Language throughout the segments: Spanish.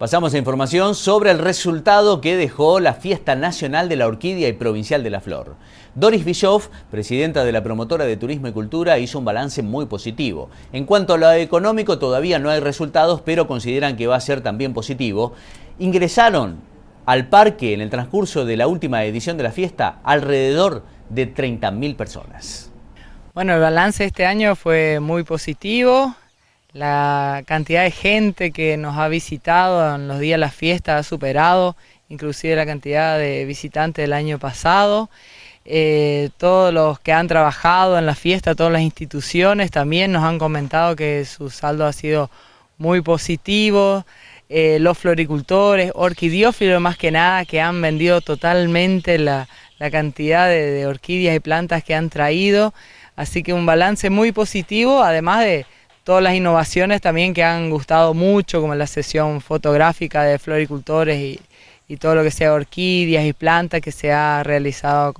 Pasamos a información sobre el resultado que dejó la Fiesta Nacional de la Orquídea y Provincial de la Flor. Doris Bischoff, presidenta de la promotora de Turismo y Cultura, hizo un balance muy positivo. En cuanto a lo económico, todavía no hay resultados, pero consideran que va a ser también positivo. Ingresaron al parque en el transcurso de la última edición de la fiesta alrededor de 30.000 personas. Bueno, el balance este año fue muy positivo. La cantidad de gente que nos ha visitado en los días de la fiesta ha superado inclusive la cantidad de visitantes del año pasado. Eh, todos los que han trabajado en la fiesta, todas las instituciones también nos han comentado que su saldo ha sido muy positivo. Eh, los floricultores, orquidiófilos más que nada, que han vendido totalmente la, cantidad de orquídeas y plantas que han traído. Así que un balance muy positivo, además de todas las innovaciones también que han gustado mucho, como la sesión fotográfica de floricultores y, todo lo que sea orquídeas y plantas que se ha realizado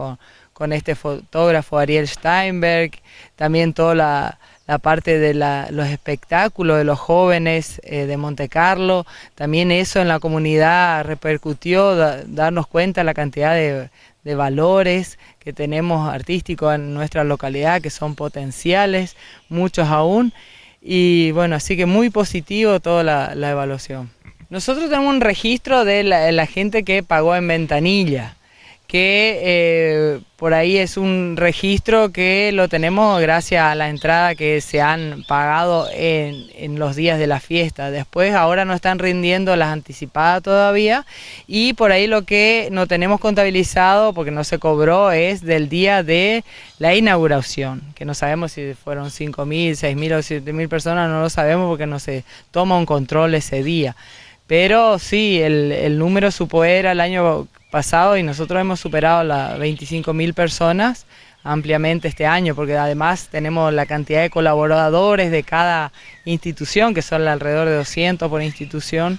con, este fotógrafo Ariel Steinberg, también toda la, parte de los espectáculos de los jóvenes eh, de Monte Carlo, también eso en la comunidad repercutió, darnos cuenta la cantidad de, de valores que tenemos artísticos en nuestra localidad, que son potenciales, muchos aún. Y bueno, así que muy positivo toda la, evaluación. Nosotros tenemos un registro de la gente que pagó en ventanilla que eh, por ahí es un registro que lo tenemos gracias a la entrada que se han pagado en, los días de la fiesta. Después ahora no están rindiendo las anticipadas todavía y por ahí lo que no tenemos contabilizado porque no se cobró es del día de la inauguración, que no sabemos si fueron 5.000, 6.000 o 7.000 personas, no lo sabemos porque no se toma un control ese día. Pero sí, el, el número supo era el año pasado y nosotros hemos superado las 25.000 personas ampliamente este año, porque además tenemos la cantidad de colaboradores de cada institución, que son alrededor de 200 por institución,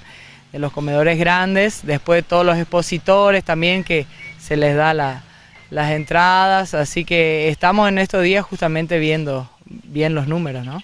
de los comedores grandes, después todos los expositores también que se les da las entradas, así que estamos en estos días justamente viendo bien los números, ¿no?